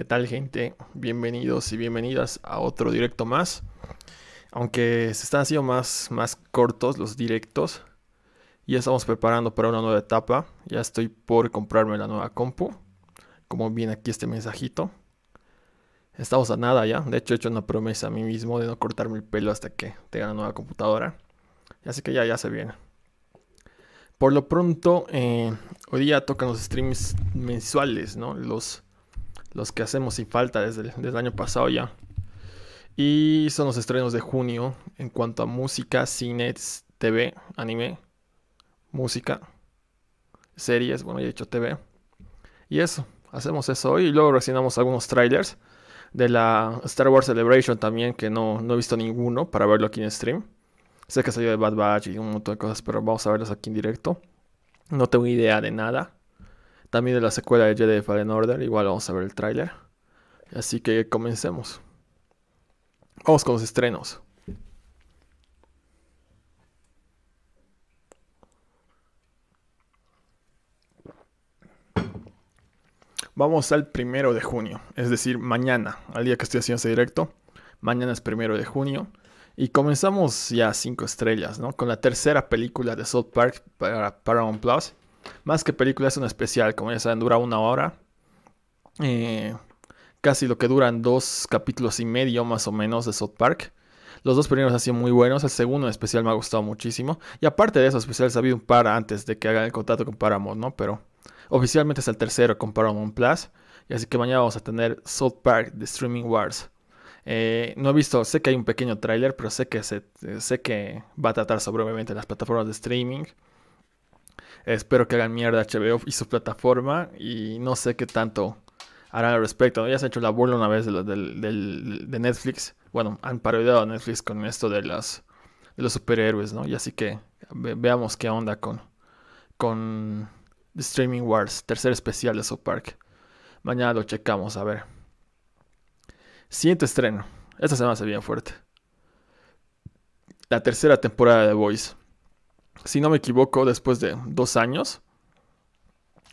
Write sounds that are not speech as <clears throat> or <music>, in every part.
¿Qué tal gente? Bienvenidos y bienvenidas a otro directo más. Aunque se están haciendo más, más cortos los directos, ya estamos preparando para una nueva etapa. Ya estoy por comprarme la nueva compu. Como viene aquí este mensajito. Estamos a nada ya. De hecho, he hecho una promesa a mí mismo de no cortarme el pelo hasta que tenga la nueva computadora. Así que ya, ya se viene. Por lo pronto, eh, hoy día tocan los streams mensuales, ¿no? Los los que hacemos sin falta desde el, año pasado ya. Y son los estrenos de junio en cuanto a música, cine, TV, anime, música, series, bueno, ya he dicho TV. Y eso, hacemos eso hoy y luego recibimos algunos trailers de la Star Wars Celebration también, que no, no he visto ninguno para verlo aquí en stream. Sé que salió de Bad Batch y un montón de cosas, pero vamos a verlos aquí en directo. No tengo idea de nada también de la secuela de Jedi Fallen Order. Igual vamos a ver el tráiler. Así que comencemos. Vamos con los estrenos. Vamos al primero de junio, es decir, mañana, al día que estoy haciendo ese directo. Mañana es primero de junio. Y comenzamos ya cinco estrellas, ¿no? Con la tercera película de South Park para Paramount Plus. Más que película es un especial, como ya saben, dura una hora. Eh, casi lo que duran dos capítulos y medio más o menos de South Park. Los dos primeros han sido muy buenos, el segundo especial me ha gustado muchísimo. Y aparte de esos especiales ha habido un par antes de que hagan el contrato con Paramount, ¿no? Pero oficialmente es el tercero con Paramount Plus. Y así que mañana vamos a tener South Park de Streaming Wars. Eh, no he visto, sé que hay un pequeño tráiler, pero sé que, sé que va a tratar sobre obviamente las plataformas de streaming. Espero que hagan mierda HBO y su plataforma y no sé qué tanto harán al respecto. ¿no? Ya se ha hecho la burla una vez de, Netflix. Bueno, han parodiado a Netflix con esto de, los superhéroes, ¿no? Y así que veamos qué onda con, con The Streaming Wars, tercer especial de South Park. Mañana lo checamos, a ver. Siguiente estreno. Esta semana se bien fuerte. La tercera temporada de The Voice si no me equivoco, después de dos años,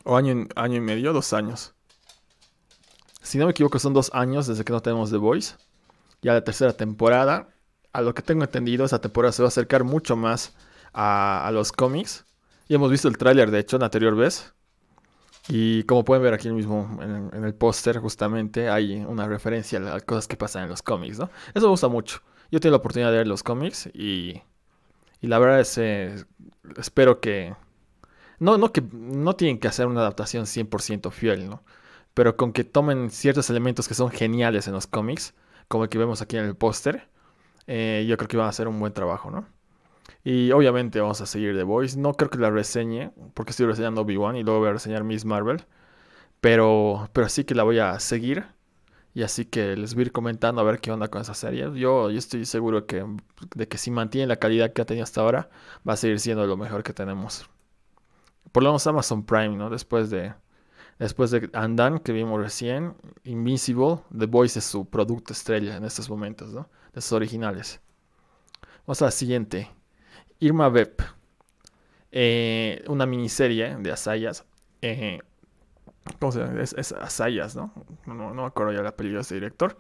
o año, y medio, dos años. Si no me equivoco, son dos años desde que no tenemos The Voice. Ya la tercera temporada, a lo que tengo entendido, esa temporada se va a acercar mucho más a, los cómics. Y hemos visto el tráiler, de hecho, la anterior vez. Y como pueden ver aquí mismo en, el póster, justamente hay una referencia a las cosas que pasan en los cómics, ¿no? Eso me gusta mucho. Yo tengo la oportunidad de ver los cómics y y la verdad es, eh, espero que... No, no que no tienen que hacer una adaptación 100% fiel, ¿no? Pero con que tomen ciertos elementos que son geniales en los cómics, como el que vemos aquí en el póster, eh, yo creo que van a hacer un buen trabajo, ¿no? Y obviamente vamos a seguir The Voice. No creo que la reseñe, porque estoy reseñando Obi-Wan y luego voy a reseñar Miss Marvel. Pero, pero sí que la voy a seguir y así que les voy a ir comentando a ver qué onda con esa serie. Yo, estoy seguro que, de que si mantiene la calidad que ha tenido hasta ahora, va a seguir siendo lo mejor que tenemos. Por lo menos Amazon Prime, ¿no? Después de, después de Andan, que vimos recién, Invisible. The Voice es su producto estrella en estos momentos, ¿no? De sus originales. Vamos a la siguiente. Irma Web eh, una miniserie de Asayas. Eh, ¿Cómo Es, es Asayas, ¿no? ¿no? me acuerdo ya la película de este director.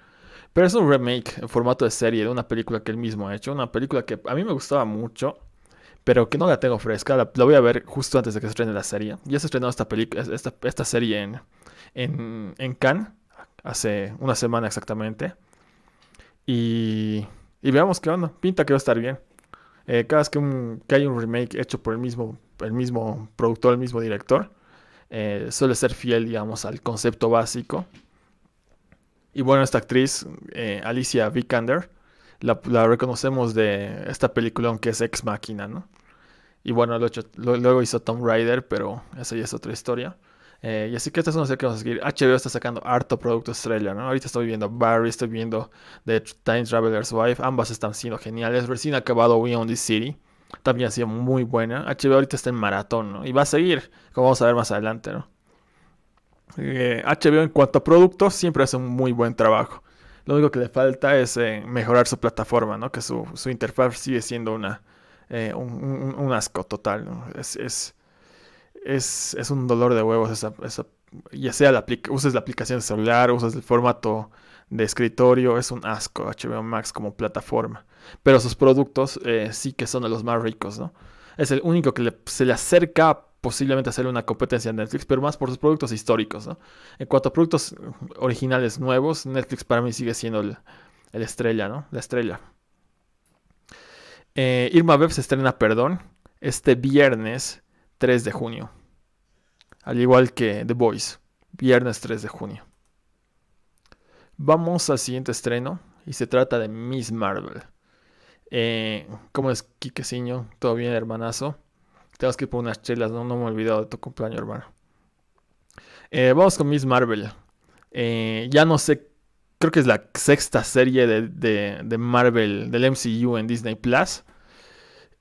Pero es un remake en formato de serie de una película que él mismo ha hecho. Una película que a mí me gustaba mucho, pero que no la tengo fresca. La, voy a ver justo antes de que se estrene la serie. Ya se estrenó esta, esta, esta serie en, en, en Cannes hace una semana exactamente. Y, y veamos qué onda. Pinta que va a estar bien. Eh, cada vez que, que hay un remake hecho por el mismo, el mismo productor, el mismo director, eh, suele ser fiel, digamos, al concepto básico. Y bueno, esta actriz, eh, Alicia Vikander, la, reconocemos de esta película aunque es Ex Máquina, ¿no? Y bueno, luego hizo Tom Rider, pero esa ya es otra historia. Eh, y así que estas es una que vamos a seguir. HBO está sacando harto producto estrella, ¿no? Ahorita estoy viendo Barry, estoy viendo The Time Traveler's Wife. Ambas están siendo geniales. Recién acabado We on the City también ha sido muy buena. HBO ahorita está en maratón, Y va a seguir, como vamos a ver más adelante, ¿no? HBO eh, en cuanto a productos siempre hace un muy buen trabajo. Lo único que le falta es eh, mejorar su plataforma, ¿no? Que su, interfaz sigue siendo una, eh, un, asco total, es, es, un dolor de huevos ya sea la uses la aplicación celular, usas el formato de escritorio es un asco HBO Max como plataforma. Pero sus productos eh, sí que son de los más ricos, ¿no? Es el único que se le acerca posiblemente a hacer una competencia a Netflix, pero más por sus productos históricos, En cuanto a productos uh, originales nuevos, Netflix para mí sigue siendo el, estrella, ¿no? La estrella. Eh, Irma Web se estrena, perdón, este viernes 3 de junio. Al igual que The Voice, viernes 3 de junio. Vamos al siguiente estreno y se trata de Miss Marvel. Eh, ¿Cómo es Kike ¿Todo bien, hermanazo? Tenemos que ir por unas chelas, ¿no? no, me he olvidado de tu cumpleaños, hermano. Eh, vamos con Miss Marvel. Eh, ya no sé, creo que es la sexta serie de, Marvel, del MCU en Disney Plus.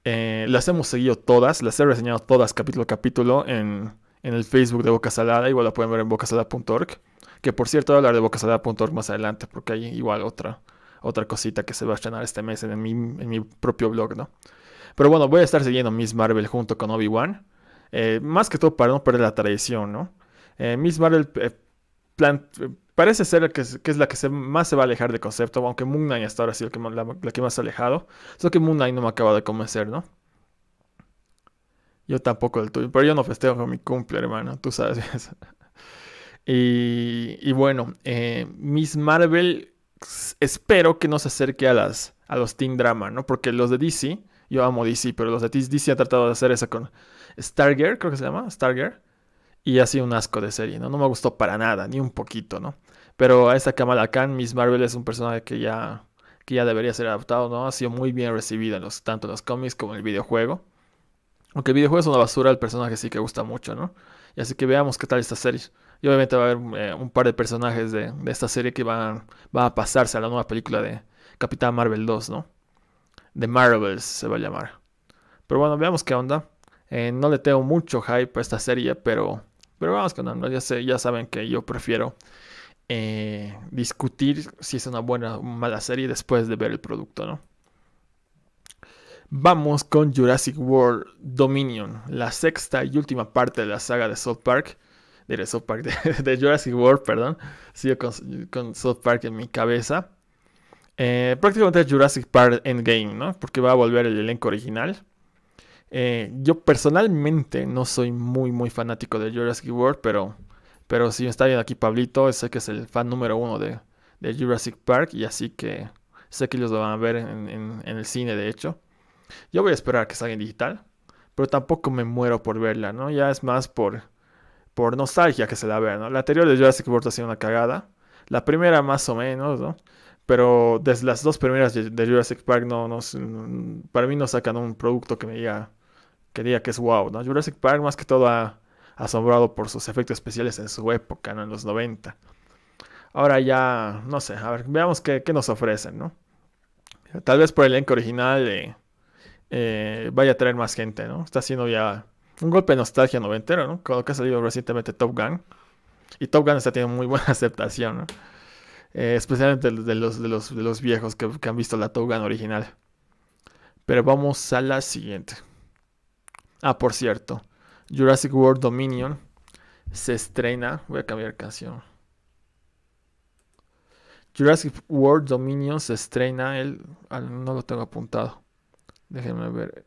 las hemos seguido todas, las he reseñado todas capítulo a capítulo en, en el Facebook de Boca Salada, igual la pueden ver en bocasalada.org. Que por cierto, voy a hablar de Salada.org más adelante, porque hay igual otra, otra cosita que se va a estrenar este mes en mi, en mi propio blog, ¿no? Pero bueno, voy a estar siguiendo Miss Marvel junto con Obi-Wan. Eh, más que todo para no perder la tradición, ¿no? Eh, Miss Marvel eh, parece ser que que es la que más se va a alejar de concepto, aunque Moon Knight hasta ahora ha que, la, que más se ha alejado. Solo que Moon Knight no me acaba de convencer, ¿no? Yo tampoco el tuyo, pero yo no festejo con mi cumple, hermano, tú sabes. <laughs> Y, bueno, eh, Miss Marvel espero que no se acerque a, las, a los Teen Drama, ¿no? Porque los de DC, yo amo DC, pero los de DC han tratado de hacer esa con Stargirl, creo que se llama, Stargirl. Y ha sido un asco de serie, ¿no? No me gustó para nada, ni un poquito, ¿no? Pero a esta Kamala Khan, Miss Marvel es un personaje que ya, ya debería ser adaptado, ¿no? Ha sido muy bien recibida tanto en los cómics como en el videojuego. Aunque el videojuego es una basura, el personaje sí que gusta mucho, ¿no? Y así que veamos qué tal esta serie. Y obviamente va a haber eh, un par de personajes de, esta serie que van, a pasarse a la nueva película de Capitán Marvel 2, ¿no? The Marvels se va a llamar. Pero bueno, veamos qué onda. Eh, no le tengo mucho hype a esta serie, pero, pero vamos que onda. Ya, sé, ya saben que yo prefiero eh, discutir si es una buena o mala serie después de ver el producto, ¿no? Vamos con Jurassic World Dominion, la sexta y última parte de la saga de South Park, de <laughs> de, Jurassic World, perdón, sigo con, South Park en mi cabeza. Eh, prácticamente es Jurassic Park Endgame, ¿no? Porque va a volver el elenco original. Eh, yo personalmente no soy muy, muy fanático de Jurassic World, pero, pero si está bien aquí Pablito, sé que es el fan número uno de, Jurassic Park y así que sé que ellos lo van a ver en, en el cine, de hecho. Yo voy a esperar a que salga en digital, pero tampoco me muero por verla, ¿no? Ya es más por por nostalgia que se la vea, ¿no? La anterior de Jurassic World ha sido una cagada. La primera más o menos, ¿no? Pero desde las dos primeras de Jurassic Park no, no mm, para mí no sacan un producto que me diga que diga que es wow, ¿no? Jurassic Park más que todo ha asombrado por sus efectos especiales en su época, ¿no? En los 90. Ahora ya, no sé, a ver, veamos qué, nos ofrecen, ¿no? Tal vez por el elenco original eh, eh, vaya a traer más gente, ¿no? Está siendo ya un golpe de nostalgia noventero, ¿no? Con lo que ha salido recientemente Top Gun. Y Top Gun está teniendo muy buena <laughs> aceptación, ¿no? Eh, especialmente de, los, de, los, viejos que, han visto la Top Gun original. Pero vamos a la siguiente. Ah, por cierto, Jurassic World Dominion se estrena. Voy a cambiar canción. Jurassic World Dominion se estrena el. Ah, no lo tengo apuntado. Déjenme ver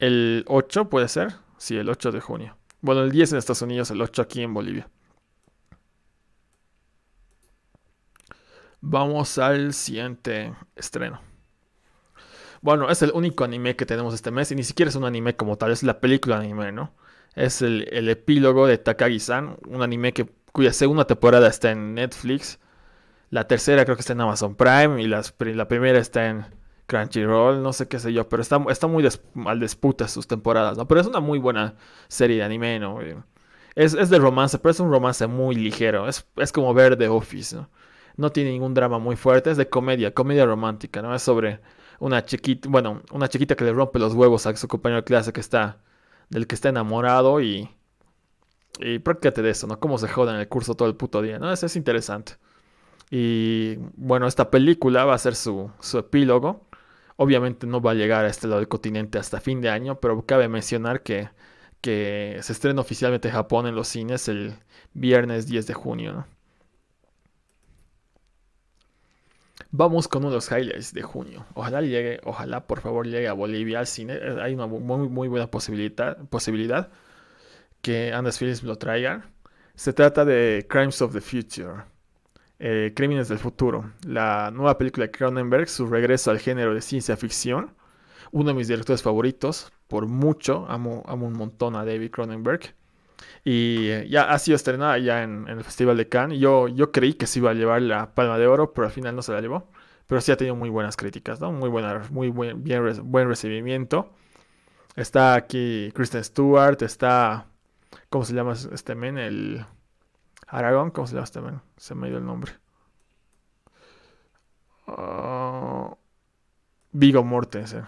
el 8 puede ser. Sí, el 8 de junio. Bueno, el 10 en Estados Unidos, el 8 aquí en Bolivia. Vamos al siguiente estreno. Bueno, es el único anime que tenemos este mes y ni siquiera es un anime como tal, es la película anime, ¿no? Es el, epílogo de Takagi-san, un anime que, cuya segunda temporada está en Netflix, la tercera creo que está en Amazon Prime y la primera está en, Crunchyroll, no sé qué sé yo, pero está, está muy al mal disputa sus temporadas, ¿no? Pero es una muy buena serie de anime, ¿no? Eh, es, de romance, pero es un romance muy ligero, es, como ver The Office, ¿no? No tiene ningún drama muy fuerte, es de comedia, comedia romántica, ¿no? Es sobre una chiquita, bueno, una chiquita que le rompe los huevos a su compañero de clase que está, del que está enamorado y, y prácticate de eso, ¿no? Cómo se joda en el curso todo el puto día, ¿no? es interesante. Y bueno, esta película va a ser su epílogo Obviamente no va a llegar a este lado del continente hasta fin de año, pero cabe mencionar que, se estrena oficialmente Japón en los cines el viernes 10 de junio. Vamos con uno de los highlights de junio. Ojalá llegue, ojalá por favor llegue a Bolivia al cine. Hay una muy, muy buena posibilidad, posibilidad que Anders Films lo traiga. Se trata de Crimes of the Future eh, Crímenes del Futuro, la nueva película de Cronenberg, su regreso al género de ciencia ficción, uno de mis directores favoritos, por mucho, amo, amo un montón a David Cronenberg. Y eh, ya ha sido estrenada ya en, el Festival de Cannes. Yo, yo creí que se iba a llevar la Palma de Oro, pero al final no se la llevó. Pero sí ha tenido muy buenas críticas, ¿no? Muy, buena, muy buen, buen recibimiento. Está aquí Kristen Stewart, está... ¿Cómo se llama este men? El... Aragón, ¿cómo se llama este Se me ha ido el nombre. Ah, Vigo Mortensen.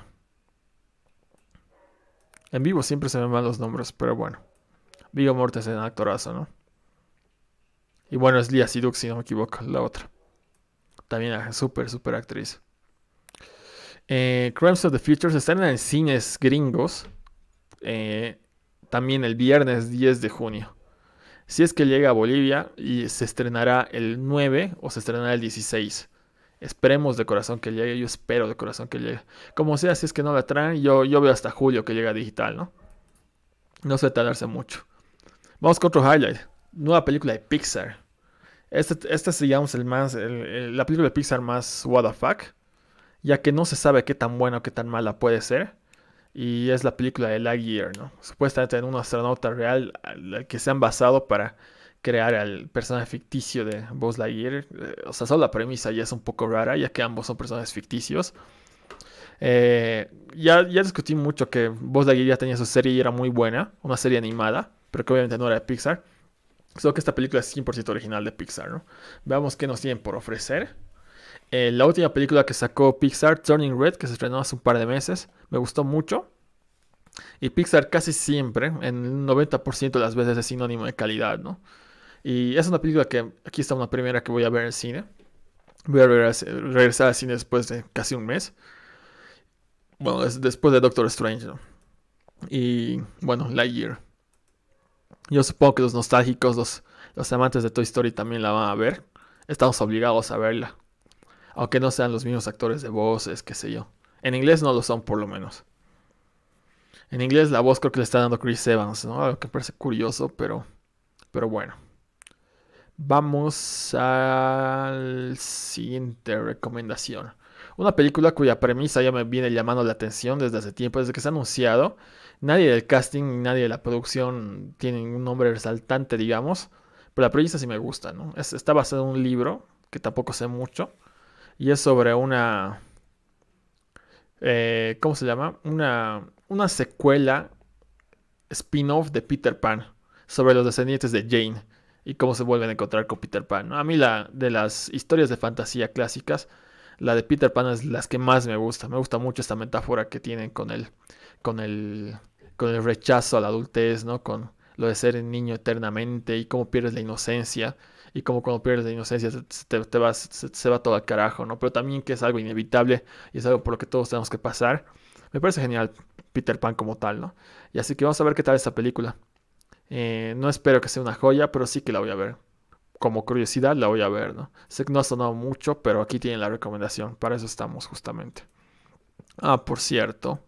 En vivo siempre se me van los nombres, pero bueno. Vigo Mortensen, actorazo, ¿no? Y bueno, es Lia Sidux, si no me equivoco, la otra. También es súper, súper actriz. Eh, Crimes of the Future Están en cines gringos. Eh, también el viernes 10 de junio. Si es que llega a Bolivia y se estrenará el 9 o se estrenará el 16. Esperemos de corazón que llegue, yo espero de corazón que llegue. Como sea, si es que no la traen, yo, yo veo hasta julio que llega digital, ¿no? No se tardarse mucho. Vamos con otro highlight. Nueva película de Pixar. Esta este es, digamos, el más, la película de Pixar más what fuck. Ya que no se sabe qué tan buena o qué tan mala puede ser y es la película de Lightyear, ¿no? Supuestamente en un astronauta real que se han basado para crear al personaje ficticio de Buzz Lightyear. Eh, o sea, solo la premisa ya es un poco rara, ya que ambos son personajes ficticios. Eh, ya, ya discutí mucho que Buzz Lightyear ya tenía su serie y era muy buena, una serie animada, pero que obviamente no era de Pixar. Solo que esta película es 100% original de Pixar, ¿no? Veamos qué nos tienen por ofrecer. Eh, la última película que sacó Pixar, Turning Red, que se estrenó hace un par de meses, me gustó mucho. Y Pixar casi siempre, en el 90% de las veces, es sinónimo de calidad, ¿no? Y es una película que aquí está una primera que voy a ver en cine. Voy a regresar al cine después de casi un mes. Bueno, es después de Doctor Strange, Y bueno, Lightyear. Yo supongo que los nostálgicos, los, los amantes de Toy Story también la van a ver. Estamos obligados a verla aunque no sean los mismos actores de voces, qué sé yo. En inglés no lo son, por lo menos. En inglés la voz creo que le está dando Chris Evans, ¿no? Algo que parece curioso, pero, pero bueno. Vamos al siguiente recomendación. Una película cuya premisa ya me viene llamando la atención desde hace tiempo, desde que se ha anunciado. Nadie del casting nadie de la producción tiene un nombre resaltante, digamos. Pero la premisa sí me gusta, ¿no? está basada en un libro, que tampoco sé mucho y es sobre una... Eh, ¿Cómo se llama? Una, una secuela spin-off de Peter Pan sobre los descendientes de Jane y cómo se vuelven a encontrar con Peter Pan. A mí la de las historias de fantasía clásicas, la de Peter Pan es las que más me gusta. Me gusta mucho esta metáfora que tienen con el, con el, con el rechazo a la adultez, ¿no? Con lo de ser niño eternamente y cómo pierdes la inocencia y como cuando pierdes la inocencia se, te, vas, se, va todo al carajo, ¿no? Pero también que es algo inevitable y es algo por lo que todos tenemos que pasar. Me parece genial Peter Pan como tal, ¿no? Y así que vamos a ver qué tal esta película. Eh, no espero que sea una joya, pero sí que la voy a ver. Como curiosidad la voy a ver, ¿no? Sé que no ha sonado mucho, pero aquí tienen la recomendación. Para eso estamos justamente. Ah, por cierto.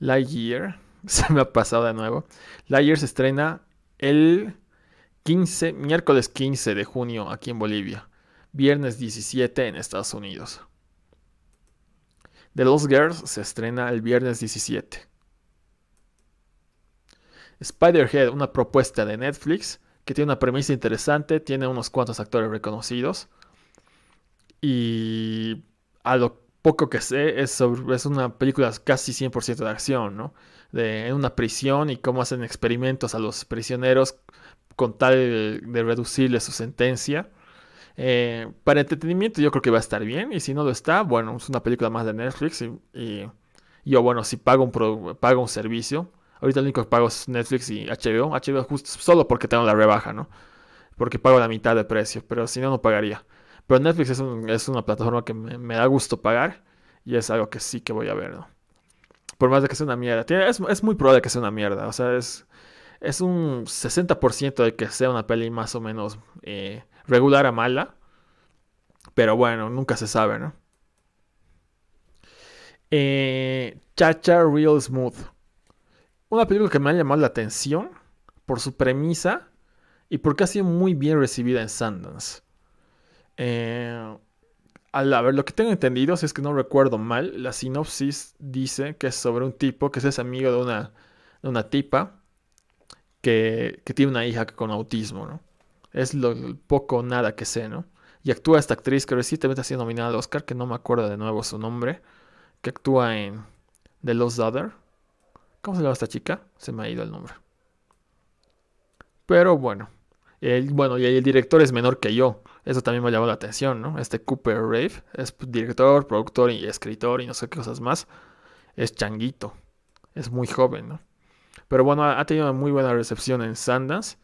Lightyear. <laughs> Se me ha pasado de nuevo. Lightyear se estrena el 15, miércoles 15 de junio aquí en Bolivia, viernes 17 en Estados Unidos. The Lost Girls se estrena el viernes 17. Spiderhead, una propuesta de Netflix que tiene una premisa interesante, tiene unos cuantos actores reconocidos y a lo poco que sé es, sobre, es una película casi 100% de acción, ¿no? De, en una prisión y cómo hacen experimentos a los prisioneros con tal de reducirle su sentencia. Eh, para entretenimiento yo creo que va a estar bien y si no lo está, bueno, es una película más de Netflix y, yo, bueno, si pago un, pago un servicio, ahorita lo único que pago es Netflix y HBO, HBO justo solo porque tengo la rebaja, ¿no? Porque pago la mitad de precio, pero si no, no pagaría. Pero Netflix es, una plataforma que me, da gusto pagar y es algo que sí que voy a ver, ¿no? Por más de que sea una mierda. es, es muy probable que sea una mierda, o sea, es es un 60% de que sea una peli más o menos eh, regular a mala. Pero bueno, nunca se sabe, ¿no? Chacha eh, Real Smooth. Una película que me ha llamado la atención por su premisa y porque ha sido muy bien recibida en Sundance. Eh, a ver, lo que tengo entendido, si es que no recuerdo mal, la sinopsis dice que es sobre un tipo que es amigo de de una tipa que, tiene una hija con autismo, ¿no? Es lo, poco o nada que sé, ¿no? Y actúa esta actriz que recientemente ha sido nominada al Oscar, que no me acuerdo de nuevo su nombre, que actúa en The Lost Daughter. ¿Cómo se llama esta chica? Se me ha ido el nombre. Pero bueno, el, bueno, y el director es menor que yo. Eso también me llamó la atención, ¿no? Este Cooper Rave es director, productor y escritor y no sé qué cosas más. Es changuito. Es muy joven, ¿no? Pero bueno, ha tenido muy buena recepción en Sundance.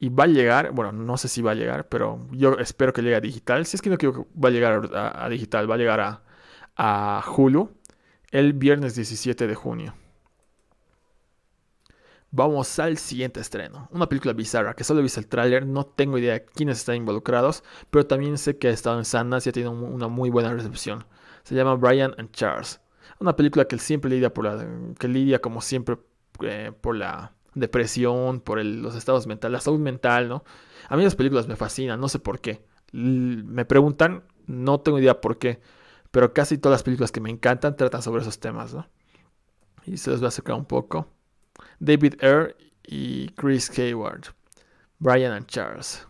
Y va a llegar, bueno, no sé si va a llegar, pero yo espero que llegue a digital. Si es que no creo que va a llegar a, digital, va a llegar a, a Hulu el viernes 17 de junio. Vamos al siguiente estreno. Una película bizarra que solo he visto el tráiler, no tengo idea de quiénes están involucrados, pero también sé que ha estado en Sundance y ha tenido una muy buena recepción. Se llama Brian and Charles. Una película que siempre lidia por la, que lidia como siempre eh, por la depresión, por los estados mentales, la salud mental, ¿no? A mí las películas me fascinan, no sé por qué. me preguntan, no tengo idea por qué, pero casi todas las películas que me encantan tratan sobre esos temas, ¿no? Y se los voy a acercar un poco. David Eyre y Chris Hayward, Brian and Charles.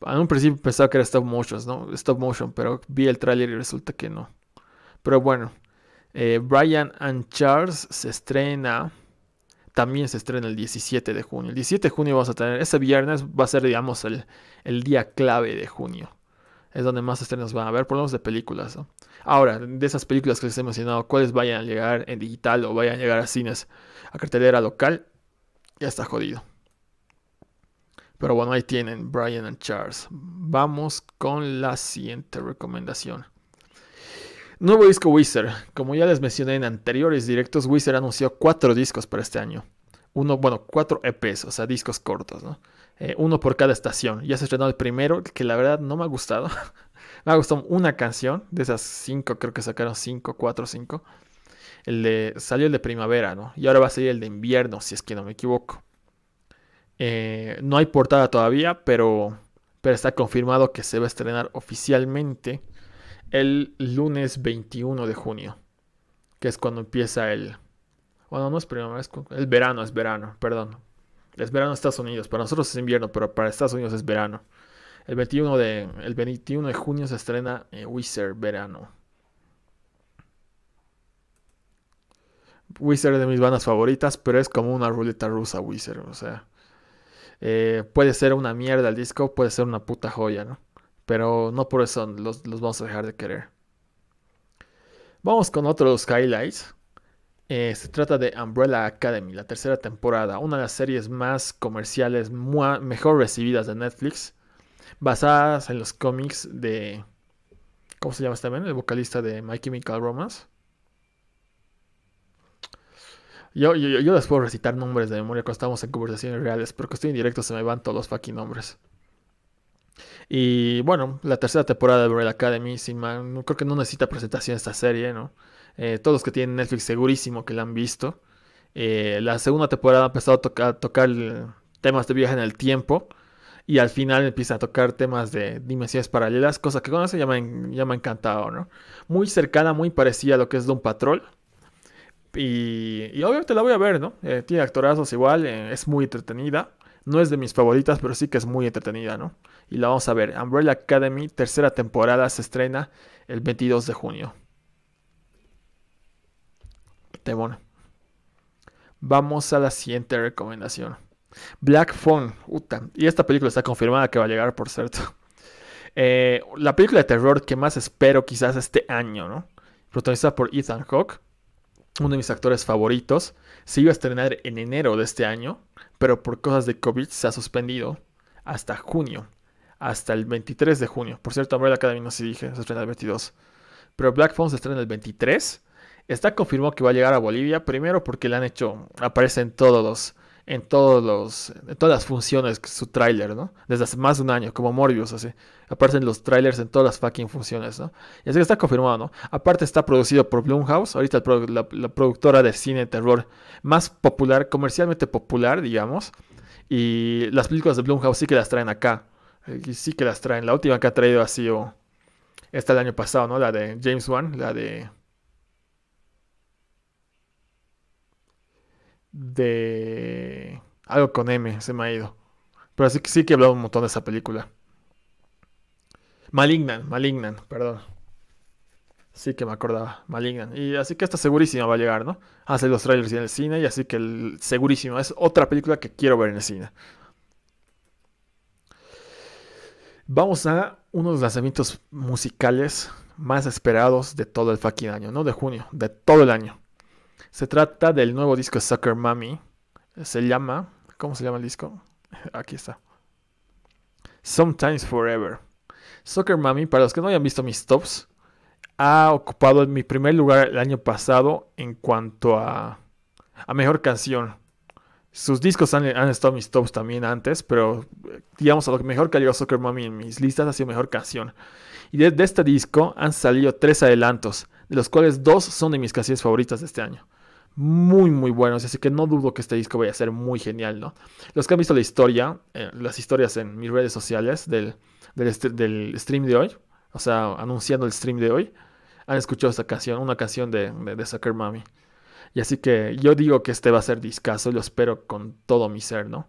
En un principio pensaba que era stop motion, ¿no? Stop motion, pero vi el tráiler y resulta que no. Pero bueno, eh, Brian and Charles se estrena. También se estrena el 17 de junio. El 17 de junio vamos a tener. Ese viernes va a ser, digamos, el, día clave de junio. Es donde más estrenos van a haber, por lo menos de películas. Ahora, de esas películas que les he mencionado, ¿cuáles vayan a llegar en digital o vayan a llegar a cines a cartelera local? Ya está jodido. Pero bueno, ahí tienen Brian and Charles. Vamos con la siguiente recomendación. Nuevo disco Wizard. Como ya les mencioné en anteriores directos, Wizard anunció cuatro discos para este año. Uno, bueno, cuatro EPs, o sea, discos cortos, ¿no? Eh, uno por cada estación. Ya se estrenó el primero, que la verdad no me ha gustado. <laughs> me ha gustado una canción, de esas cinco, creo que sacaron cinco, cuatro, cinco. El de, salió el de primavera, ¿no? Y ahora va a salir el de invierno, si es que no me equivoco. Eh, no hay portada todavía, pero, pero está confirmado que se va a estrenar oficialmente el lunes 21 de junio, que es cuando empieza el... Bueno, no es primavera, es el verano, es verano, perdón. Es verano en Estados Unidos, para nosotros es invierno, pero para Estados Unidos es verano. El 21 de, el de junio se estrena eh, Wizard Verano. Wizard es de mis bandas favoritas, pero es como una ruleta rusa Wizard, o sea... Eh, puede ser una mierda el disco, puede ser una puta joya, ¿no? Pero no por eso los, vamos a dejar de querer. Vamos con otros highlights. Eh, se trata de Umbrella Academy, la tercera temporada, una de las series más comerciales, mejor recibidas de Netflix, basadas en los cómics de... ¿Cómo se llama este vez? El vocalista de My Chemical Romance. Yo, yo, yo les puedo recitar nombres de memoria cuando estamos en conversaciones reales, pero estoy en directo se me van todos los fucking nombres. Y bueno, la tercera temporada de Royal Academy, creo que no necesita presentación esta serie, ¿no? Eh, todos los que tienen Netflix segurísimo que la han visto. Eh, la segunda temporada ha empezado a, tocar temas de viaje en el tiempo. Y al final empieza a tocar temas de dimensiones paralelas, cosa que con eso ya me, ha encantado, ¿no? Muy cercana, muy parecida a lo que es Don Patrol. Y, y obviamente la voy a ver, ¿no? Eh, tiene actorazos igual, es muy entretenida. No es de mis favoritas, pero sí que es muy entretenida, ¿no? Y la vamos a ver. Umbrella Academy, tercera temporada, se estrena el 22 de junio. Temón. Vamos a la siguiente recomendación. Black Phone. Uta. Y esta película está confirmada que va a llegar, por cierto. <laughs> Eh, la película de terror que más espero quizás este año, ¿no? Protagonizada por Ethan Hawke, uno de mis actores favoritos se iba a estrenar en enero de este año, pero por cosas de COVID se ha suspendido hasta junio, hasta el 23 de junio. Por cierto, Umbrella Academy no se dije, se estrena el 22. Pero Black Phone se estrena el 23. Está confirmado que va a llegar a Bolivia, primero porque le han hecho, aparecen todos los en, todos los, en todas las funciones, su tráiler, ¿no? Desde hace más de un año, como Morbius, así. Aparecen los trailers en todas las fucking funciones, ¿no? Y así que está confirmado, ¿no? Aparte está producido por Blumhouse, ahorita la, productora de cine de terror más popular, comercialmente popular, digamos. Y las películas de Blumhouse sí que las traen acá. Eh, y sí que las traen. La última que ha traído ha sido esta el año pasado, ¿no? La de James Wan, la de de algo con M, se me ha ido. Pero sí, sí que he hablado un montón de esa película. Malignan, Malignan, perdón. Sí que me acordaba, Malignan. Y así que está segurísima va a llegar, ¿no? Hace los trailers en el cine y así que el, segurísimo. Es otra película que quiero ver en el cine. Vamos a uno de los lanzamientos musicales más esperados de todo el fucking año, no de junio, de todo el año. Se trata del nuevo disco Sucker Mami. Se llama. ¿Cómo se llama el disco? <laughs> Aquí está. Sometimes Forever. Soccer Mami, para los que no hayan visto mis tops, ha ocupado mi primer lugar el año pasado en cuanto a, mejor canción. Sus discos han, estado en mis tops también antes, pero digamos a lo mejor que ha llegado Soccer Mami en mis listas ha sido mejor canción. Y desde este disco han salido tres adelantos, de los cuales dos son de mis canciones favoritas de este año muy, muy buenos. Así que no dudo que este disco vaya a ser muy genial, ¿no? Los que han visto la historia, eh, las historias en mis redes sociales del, del, stream de hoy, o sea, anunciando el stream de hoy, han escuchado esta canción, una canción de, de, sucker mami Y así que yo digo que este va a ser discazo, lo espero con todo mi ser, ¿no?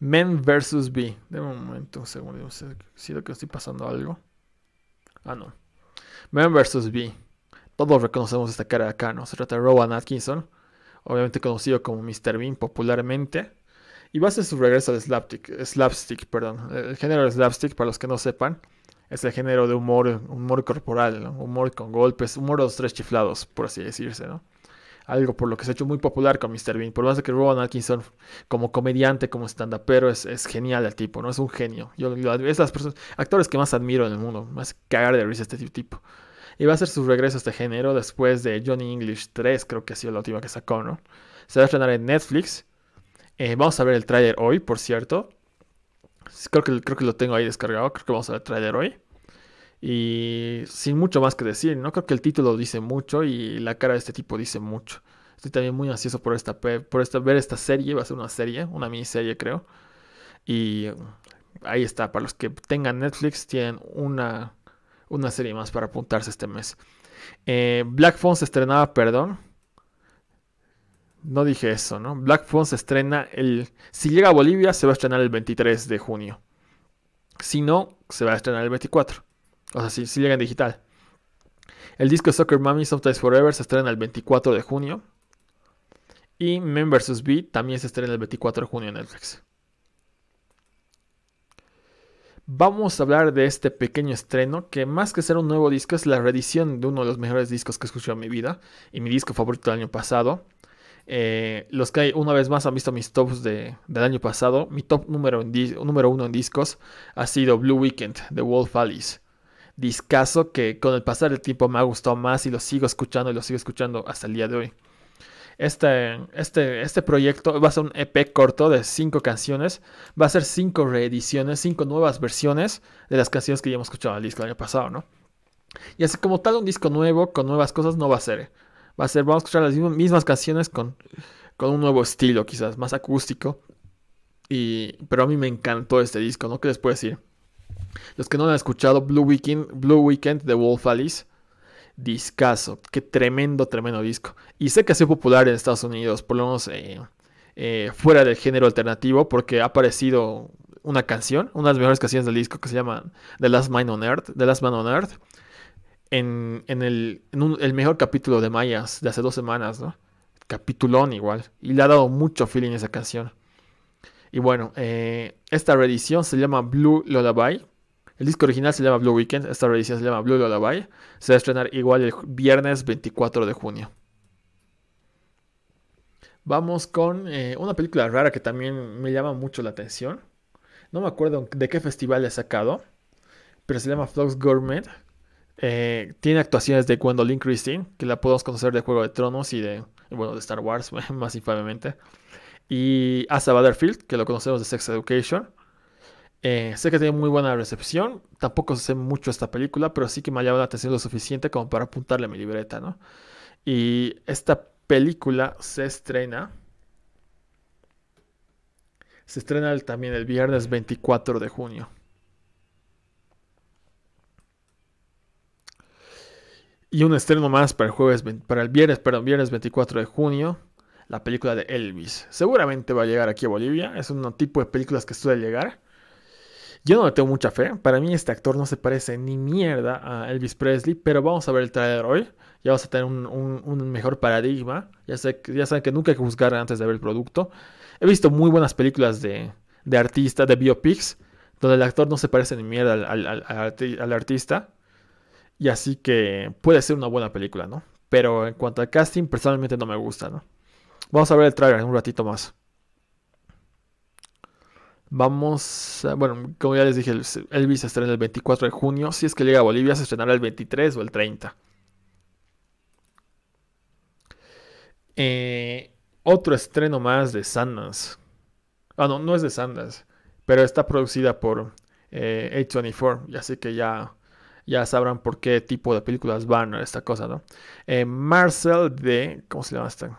Men vs B. De un momento, un segundo. siento que estoy pasando algo. Ah, no. Man vs. B. Todos reconocemos esta cara acá, ¿no? Se trata de Rowan Atkinson, obviamente conocido como Mr. Bean popularmente. Y va a ser su regreso al slapstick, slapstick, perdón. El género slapstick, para los que no sepan, es el género de humor, humor corporal, humor con golpes, humor de los tres chiflados, por así decirse, ¿no? algo por lo que se ha hecho muy popular con Mr. Bean. Por más de que Rowan Atkinson, como comediante, como stand pero es, genial el tipo, ¿no? Es un genio. Yo, es las personas, actores que más admiro en el mundo. Más cagar de risa este tipo. Y va a hacer su regreso a este género después de Johnny English 3, creo que ha sido la última que sacó, ¿no? Se va a estrenar en Netflix. Eh, vamos a ver el tráiler hoy, por cierto. Creo que, creo que lo tengo ahí descargado. Creo que vamos a ver el tráiler hoy. Y sin mucho más que decir, no creo que el título dice mucho y la cara de este tipo dice mucho. Estoy también muy ansioso por esta por esta ver esta serie, va a ser una serie, una miniserie creo. Y um, ahí está, para los que tengan Netflix tienen una una serie más para apuntarse este mes. Eh, Black Phone se estrenaba, perdón. No dije eso, ¿no? Black Phone se estrena el... Si llega a Bolivia, se va a estrenar el 23 de junio. Si no, se va a estrenar el 24. O sea, sí, sí llega en digital. El disco Soccer Mommy Sometimes Forever se estrena el 24 de junio. Y Men vs. B también se estrena el 24 de junio en Netflix. Vamos a hablar de este pequeño estreno que más que ser un nuevo disco es la reedición de uno de los mejores discos que he escuchado en mi vida y mi disco favorito del año pasado. Eh, los que una vez más han visto mis tops del año pasado, mi top número, número uno en discos ha sido Blue Weekend de Wolf Alice discazo que con el pasar del tiempo me ha gustado más y lo sigo escuchando y lo sigo escuchando hasta el día de hoy. Este, este, este proyecto va a ser un EP corto de cinco canciones, va a ser cinco reediciones, cinco nuevas versiones de las canciones que ya hemos escuchado en el disco el año pasado, ¿no? Y así como tal, un disco nuevo con nuevas cosas no va a ser. ¿eh? Va a ser, vamos a escuchar las mismas canciones con, con un nuevo estilo, quizás más acústico. Y, pero a mí me encantó este disco, ¿no? ¿Qué les puedo decir? Los que no han escuchado, Blue Weekend, de Wolf Alice. Discaso, qué tremendo, tremendo disco. Y sé que ha sido popular en Estados Unidos, por lo menos eh, eh, fuera del género alternativo, porque ha aparecido una canción, una de las mejores canciones del disco que se llama The Last Man on Earth, The Last Man on Earth, en, el, mejor capítulo de Mayas de hace dos semanas, ¿no? Capitulón igual. Y le ha dado mucho feeling a esa canción. Y bueno, eh, esta reedición se llama Blue Lullaby. El disco original se llama Blue Weekend, esta reedición se llama Blue Lullaby. Se va a estrenar igual el viernes 24 de junio. Vamos con eh, una película rara que también me llama mucho la atención. No me acuerdo de qué festival he sacado, pero se llama Flux Gourmet. Eh, tiene actuaciones de Gwendolyn Christine, que la podemos conocer de Juego de Tronos y de, bueno, de Star Wars, <laughs> más infamemente y Asa Butterfield, que lo conocemos de Sex Education. Eh, sé que tiene muy buena recepción, tampoco sé mucho esta película, pero sí que me ha llamado la atención lo suficiente como para apuntarle a mi libreta, ¿no? Y esta película se estrena. Se estrena también el viernes 24 de junio. Y un estreno más para el jueves, para el viernes, viernes 24 de junio la película de Elvis. Seguramente va a llegar aquí a Bolivia, es un tipo de películas que suele llegar. Yo no le tengo mucha fe, para mí este actor no se parece ni mierda a Elvis Presley, pero vamos a ver el trailer hoy, ya vamos a tener un, mejor paradigma, ya, sé, ya saben que nunca hay que juzgar antes de ver el producto. He visto muy buenas películas de, artistas, de biopics, donde el actor no se parece ni mierda al artista, y así que puede ser una buena película, ¿no? Pero en cuanto al casting, personalmente no me gusta, ¿no? Vamos a ver el trailer en un ratito más. Vamos, bueno, como ya les dije, Elvis estrena el 24 de junio. Si es que llega a Bolivia, se estrenará el 23 o el 30. Eh, otro estreno más de Sundance. Ah, no, no es de Sundance, pero está producida por eh, A24. Así que ya, ya sabrán por qué tipo de películas van a esta cosa, ¿no? Eh, Marcel de, ¿cómo se llama esta?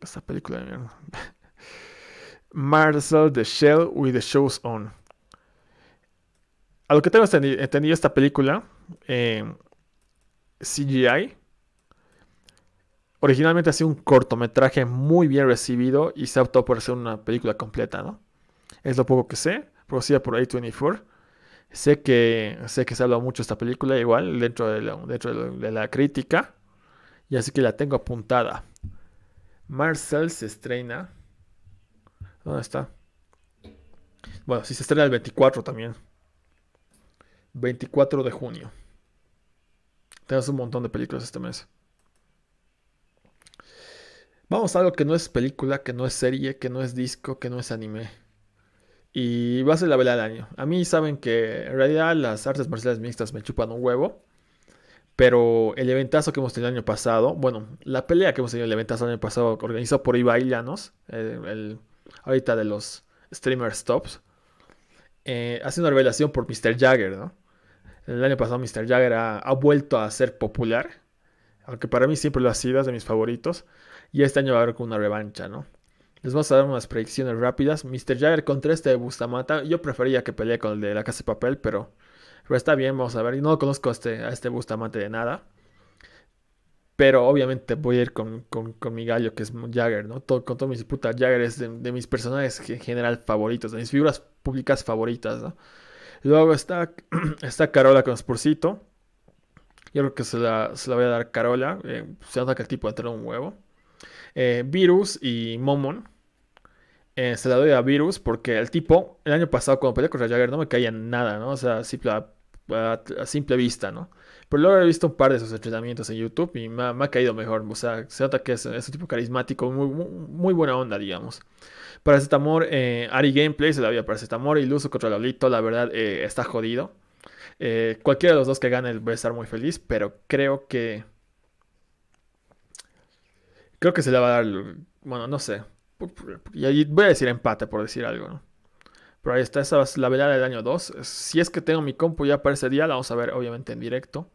esta película de mierda. <laughs> Marcel the Shell with the Shows On. A lo que tengo este entendido esta película, eh, CGI, originalmente ha sido un cortometraje muy bien recibido y se optó por hacer una película completa, ¿no? Es lo poco que sé, producida por A24. Sé que, sé que se habla mucho de esta película, igual, dentro de dentro de la crítica. Y así que la tengo apuntada. Marcel se estrena. ¿Dónde está? Bueno, sí se estrena el 24 también. 24 de junio. Tenemos un montón de películas este mes. Vamos a algo que no es película, que no es serie, que no es disco, que no es anime. Y va a ser la vela del año. A mí saben que en realidad las artes marciales mixtas me chupan un huevo. Pero el eventazo que hemos tenido el año pasado, bueno, la pelea que hemos tenido el eventazo el año pasado, organizado por Ibai Llanos, el, ahorita de los streamer stops, eh, Ha sido una revelación por Mr. Jagger, ¿no? El año pasado Mr. Jagger ha, vuelto a ser popular, aunque para mí siempre lo ha sido, es de mis favoritos, y este año va a haber una revancha, ¿no? Les vamos a dar unas predicciones rápidas. Mr. Jagger contra este de Bustamata, yo prefería que pelee con el de la Casa de Papel, pero pero está bien, vamos a ver. no conozco a este, a este Bustamante de nada. Pero obviamente voy a ir con, mi gallo, que es Jagger, ¿no? con todos mis putas Jagger es de, mis personajes en general favoritos, de mis figuras públicas favoritas, ¿no? Luego está, <clears throat> Carola con Spursito. Yo creo que se la, voy a dar Carola. Eh, se nota que el tipo tener un huevo. Eh, Virus y Momon. Eh, se la doy a Virus porque el tipo, el año pasado cuando peleé contra Jagger no me caía nada, ¿no? O sea, la a, simple vista, ¿no? Pero luego he visto un par de sus entrenamientos en YouTube y me ha, caído mejor. O sea, se nota que es, un tipo carismático, muy, muy, buena onda, digamos. Para Zetamor, eh, Ari Gameplay se la vida para Zetamor. y Luso contra Lolito, la verdad, eh, está jodido. Eh, cualquiera de los dos que gane va a estar muy feliz, pero creo que. Creo que se le va a dar. Bueno, no sé. Y voy a decir empate por decir algo, ¿no? Pero ahí está, esa es la velada del año 2. Si es que tengo mi compu ya para ese día, la vamos a ver obviamente en directo.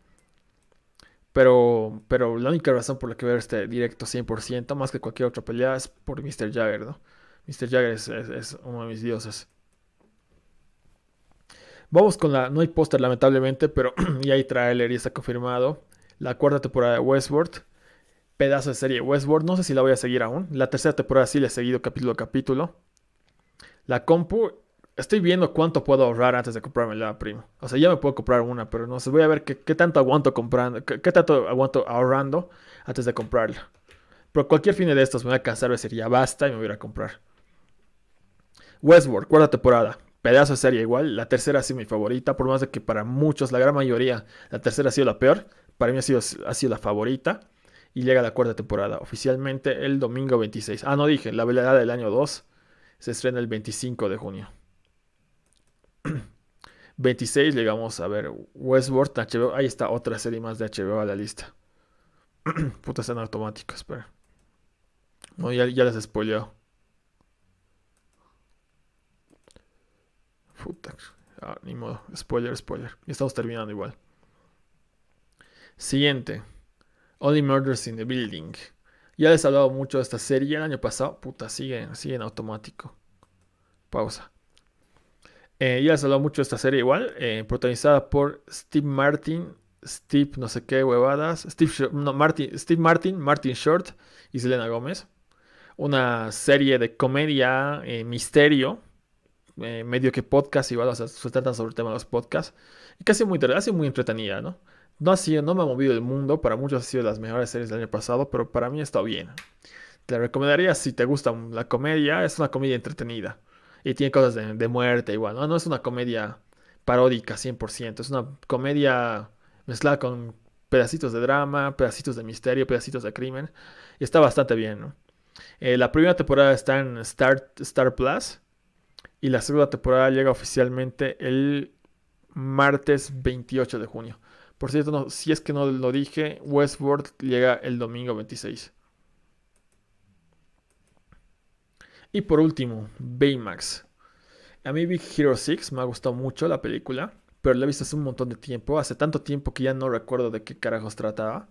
Pero, pero la única razón por la que ver este directo 100%, más que cualquier otra pelea, es por Mr. Jagger, ¿no? Mr. Jagger es, uno de mis dioses. Vamos con la... No hay póster lamentablemente, pero <clears throat> ya hay trailer y está confirmado. La cuarta temporada de Westworld pedazo de serie Westworld. No sé si la voy a seguir aún. La tercera temporada sí la he seguido capítulo a capítulo. La compu estoy viendo cuánto puedo ahorrar antes de comprarme la prima. O sea, ya me puedo comprar una, pero no sé, voy a ver qué, tanto aguanto comprando, qué, tanto aguanto ahorrando antes de comprarla. Pero cualquier fin de estos me voy a cansar de decir ya basta y me voy a comprar. Westworld, cuarta temporada. Pedazo de serie igual. La tercera ha sido mi favorita, por más de que para muchos, la gran mayoría, la tercera ha sido la peor. Para mí ha sido, ha sido la favorita. Y llega la cuarta temporada, oficialmente el domingo 26. Ah, no dije, la velada del año 2 se estrena el 25 de junio. 26 <clears throat> llegamos a ver Westworld, HBO. Ahí está otra serie más de HBO a la lista. <clears throat> Puta, en automático, espera. No, ya, les he Puta. Ah, ni modo. Spoiler, spoiler. Ya estamos terminando igual. Siguiente. Only Murders in the Building. Ya les he hablado mucho de esta serie el año pasado. Puta, siguen sigue en automático. Pausa. Eh, ya les he mucho esta serie igual, eh, protagonizada por Steve Martin, Steve no sé qué huevadas, Steve, Martin, Martin, Short y Selena Gómez. Una serie de comedia, eh, misterio, eh, medio que podcast igual, o sea, se tratan sobre el tema de los podcasts. Y casi muy, muy entretenida, ¿no? No ha sido, no me ha movido el mundo, para muchos ha sido de las mejores series del año pasado, pero para mí ha estado bien. Te la recomendaría si te gusta la comedia, es una comedia entretenida. Y tiene cosas de, muerte igual, ¿no? No es una comedia paródica 100%, es una comedia mezclada con pedacitos de drama, pedacitos de misterio, pedacitos de crimen. Y está bastante bien, ¿no? Eh, la primera temporada está en Star, Star Plus. Y la segunda temporada llega oficialmente el martes 28 de junio. Por cierto, si es que no lo dije, Westworld llega el domingo 26. Y por último, Baymax. A mí Big Hero 6 me ha gustado mucho la película, pero la he visto hace un montón de tiempo, hace tanto tiempo que ya no recuerdo de qué carajos trataba.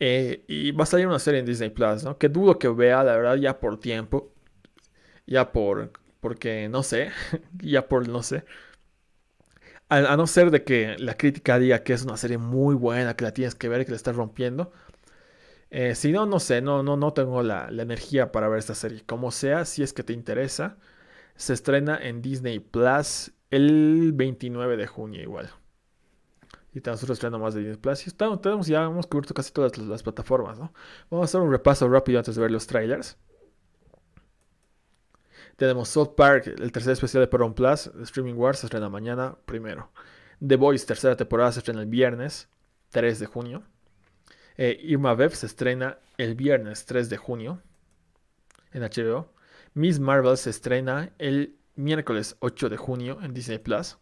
Eh, y va a salir una serie en Disney Plus, ¿no? Que dudo que vea, la verdad, ya por tiempo. Ya por. Porque no sé. <laughs> ya por no sé. A, no ser de que la crítica diga que es una serie muy buena, que la tienes que ver y que la estás rompiendo. Eh, si no, no sé, no, no, no tengo la, energía para ver esta serie. Como sea, si es que te interesa, se estrena en Disney Plus el 29 de junio igual. Y también se estreno más de Disney Plus. Y ya hemos cubierto casi todas las, plataformas, ¿no? Vamos a hacer un repaso rápido antes de ver los trailers. Tenemos South Park, el tercer especial de Perón Plus. Streaming Wars se estrena mañana primero. The Boys, tercera temporada, se estrena el viernes 3 de junio. Eh, Irma Bev se estrena el viernes 3 de junio en HBO. Miss Marvel se estrena el miércoles 8 de junio en Disney Plus.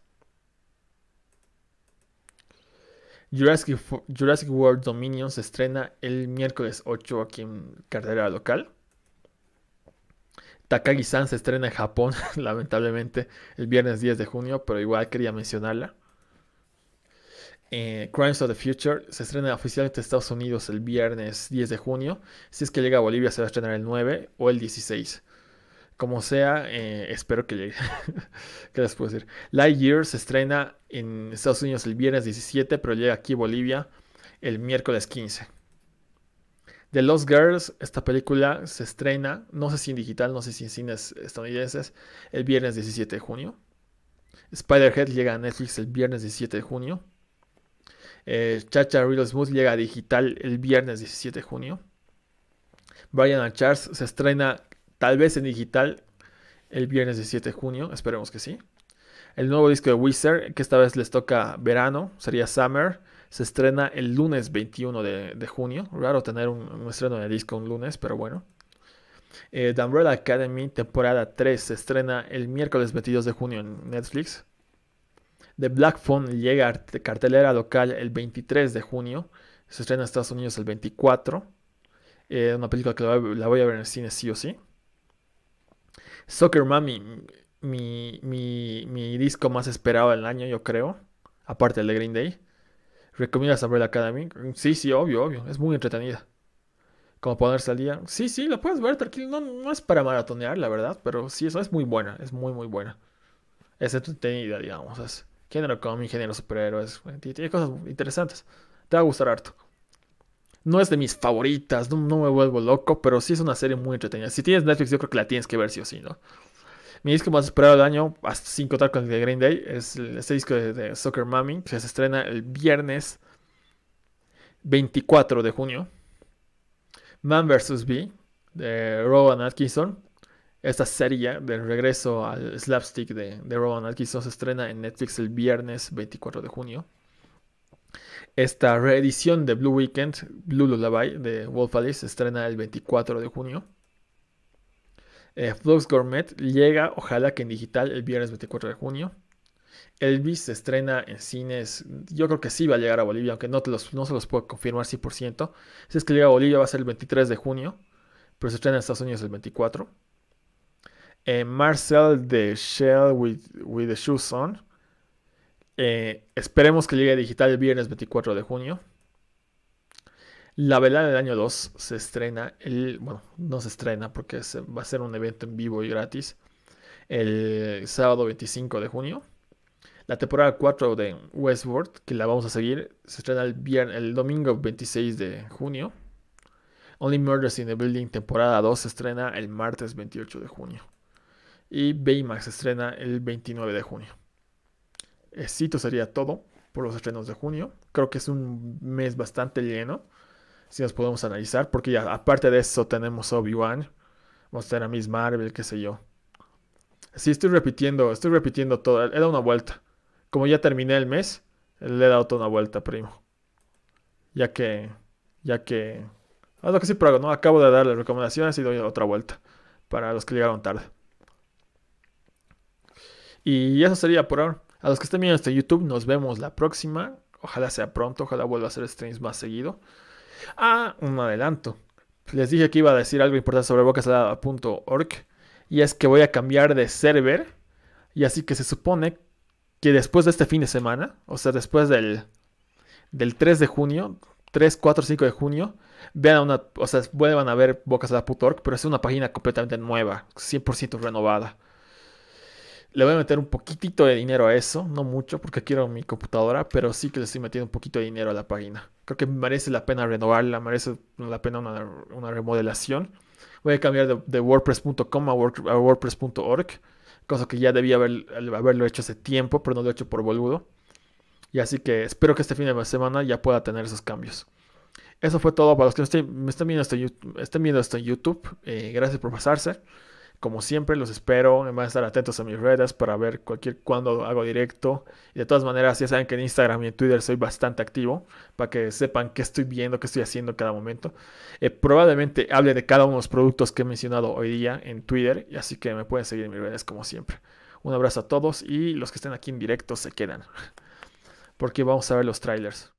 Jurassic, Jurassic, World Dominion se estrena el miércoles 8 aquí en cartera local. Takagi-san se estrena en Japón, <laughs> lamentablemente, el viernes 10 de junio, pero igual quería mencionarla. Eh, Crimes of the Future se estrena oficialmente en Estados Unidos el viernes 10 de junio. Si es que llega a Bolivia, se va a estrenar el 9 o el 16. Como sea, eh, espero que llegue. <laughs> ¿Qué les puedo decir? Years se estrena en Estados Unidos el viernes 17, pero llega aquí a Bolivia el miércoles 15. The Lost Girls, esta película se estrena, no sé si en digital, no sé si en cines estadounidenses, el viernes 17 de junio. Spiderhead llega a Netflix el viernes 17 de junio. Eh, Chacha Real Smooth llega a digital el viernes 17 de junio. Brian and Charles se estrena tal vez en digital el viernes 17 de junio, esperemos que sí. El nuevo disco de Wizard, que esta vez les toca verano, sería Summer, se estrena el lunes 21 de, junio. Raro tener un, estreno de disco un lunes, pero bueno. Eh, The Umbrella Academy, temporada 3, se estrena el miércoles 22 de junio en Netflix. The Black Phone llega a cartelera local el 23 de junio. Se estrena en Estados Unidos el 24. Es eh, una película que la voy a ver en el cine sí o sí. Soccer Mami mi, disco más esperado del año, yo creo. Aparte del de Green Day. ¿Recomiendas la Academy? Sí, sí, obvio, obvio. Es muy entretenida. Como ponerse al día. Sí, sí, la puedes ver tranquilo. No, no es para maratonear, la verdad. Pero sí, eso es muy buena. Es muy, muy buena. Es entretenida, digamos. Es Género cómic, género superhéroes. Tiene cosas interesantes. Te va a gustar harto. No es de mis favoritas, no, me vuelvo loco, pero sí es una serie muy entretenida. Si tienes Netflix, yo creo que la tienes que ver sí o sí, ¿no? Mi disco más esperado del año, hasta sin contar con el de Green Day, es este disco de, de Soccer Mami, que se estrena el viernes 24 de junio. Man vs. B, de Rowan Atkinson. Esta serie de regreso al slapstick de, de Rowan se estrena en Netflix el viernes 24 de junio. Esta reedición de Blue Weekend, Blue Lullaby de Wolf Alice, se estrena el 24 de junio. Eh, Flux Gourmet llega, ojalá que en digital, el viernes 24 de junio. Elvis se estrena en cines, yo creo que sí va a llegar a Bolivia, aunque no, no se los puedo confirmar 100%. Si es que llega a Bolivia va a ser el 23 de junio, pero se estrena en Estados Unidos el 24. Eh, Marcel de Shell with, with the Shoes On. Eh, esperemos que llegue digital el viernes 24 de junio. La velada del año 2 se estrena, el, bueno, no se estrena porque va a ser un evento en vivo y gratis el sábado 25 de junio. La temporada 4 de Westworld, que la vamos a seguir, se estrena el, viernes, el domingo 26 de junio. Only Murders in the Building, temporada 2, se estrena el martes 28 de junio. Y Baymax estrena el 29 de junio. Eso sería todo por los estrenos de junio. Creo que es un mes bastante lleno, si nos podemos analizar, porque ya aparte de eso tenemos Obi-Wan, vamos a tener a Miss Marvel, qué sé yo. Sí, estoy repitiendo, estoy repitiendo todo. He dado una vuelta. Como ya terminé el mes, le he dado toda una vuelta, primo. Ya que, ya que... Algo que sí, pero no, acabo de darle recomendaciones y doy otra vuelta para los que llegaron tarde. Y eso sería por ahora. A los que estén viendo este YouTube, nos vemos la próxima. Ojalá sea pronto, ojalá vuelva a hacer streams más seguido. Ah, un adelanto. Les dije que iba a decir algo importante sobre bocasalada.org. Y es que voy a cambiar de server. Y así que se supone que después de este fin de semana, o sea, después del, del 3 de junio, 3, 4, 5 de junio, vean una, o sea, vuelvan a ver bocasalada.org, pero es una página completamente nueva, 100% renovada. Le voy a meter un poquitito de dinero a eso, no mucho porque quiero mi computadora, pero sí que le estoy metiendo un poquito de dinero a la página. Creo que merece la pena renovarla, merece la pena una, remodelación. Voy a cambiar de, wordpress.com a, wordpress.org, cosa que ya debía haberlo hecho hace tiempo, pero no lo he hecho por boludo. Y así que espero que este fin de semana ya pueda tener esos cambios. Eso fue todo para los que me estén viendo esto, en YouTube. Eh, gracias por pasarse. Como siempre, los espero. van a estar atentos a mis redes para ver cualquier cuando hago directo. Y de todas maneras, ya saben que en Instagram y en Twitter soy bastante activo para que sepan qué estoy viendo, qué estoy haciendo en cada momento. Eh, probablemente hable de cada uno de los productos que he mencionado hoy día en Twitter. Así que me pueden seguir en mis redes como siempre. Un abrazo a todos y los que estén aquí en directo se quedan. <laughs> Porque vamos a ver los trailers.